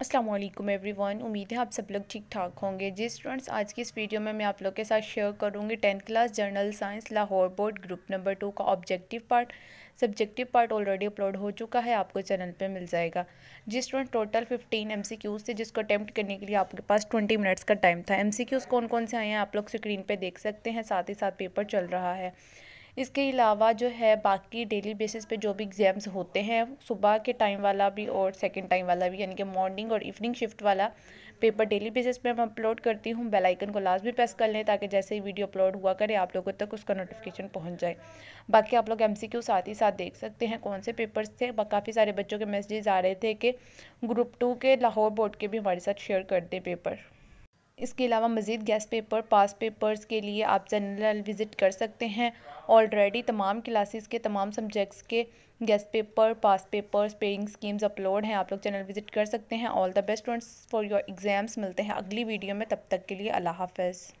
Aslam everyone उम्मीद है आप सब लोग ठीक ठाक होंगे जी स्टूडेंट्स आज की इस वीडियो में मैं आप लोग के साथ शेयर करूंगी tenth class general science Lahore board group number two का objective part subjective part already upload हो चुका है आपको चैनल पे मिल जाएगा जी student total fifteen M C Qs थे जिसको अटैम्प्ट करने के लिए आपके पास ट्वेंटी मिनट्स का टाइम था एम सी क्यूज़ कौन कौन से आए हैं आप लोग स्क्रीन पर देख सकते हैं साथ ही साथ पेपर चल रहा है इसके अलावा जो है बाकी डेली बेसिस पे जो भी एग्ज़ाम्स होते हैं सुबह के टाइम वाला भी और सेकंड टाइम वाला भी यानी कि मॉर्निंग और इवनिंग शिफ्ट वाला पेपर डेली बेसिस पे मैं अपलोड करती हूँ बेल आइकन को लास्ट भी प्रेस कर लें ताकि जैसे ही वीडियो अपलोड हुआ करे आप लोगों तक उसका नोटिफिकेशन पहुँच जाए बाकी आप लोग एम साथ ही साथ देख सकते हैं कौन से पेपर्स थे काफ़ी सारे बच्चों के मैसेजेज आ रहे थे कि ग्रुप टू के लाहौर बोर्ड के भी हमारे साथ शेयर कर दें पेपर इसके अलावा मज़ीद गैस पेपर पास पेपर्स के लिए आप जनरल विज़िट कर सकते हैं ऑलरेडी तमाम क्लासेस के तमाम सब्जेक्ट्स के guess paper past papers pairing schemes upload हैं आप लोग चैनल विज़िट कर सकते हैं all the best students for your exams मिलते हैं अगली वीडियो में तब तक के लिए अल्लाह हाफ़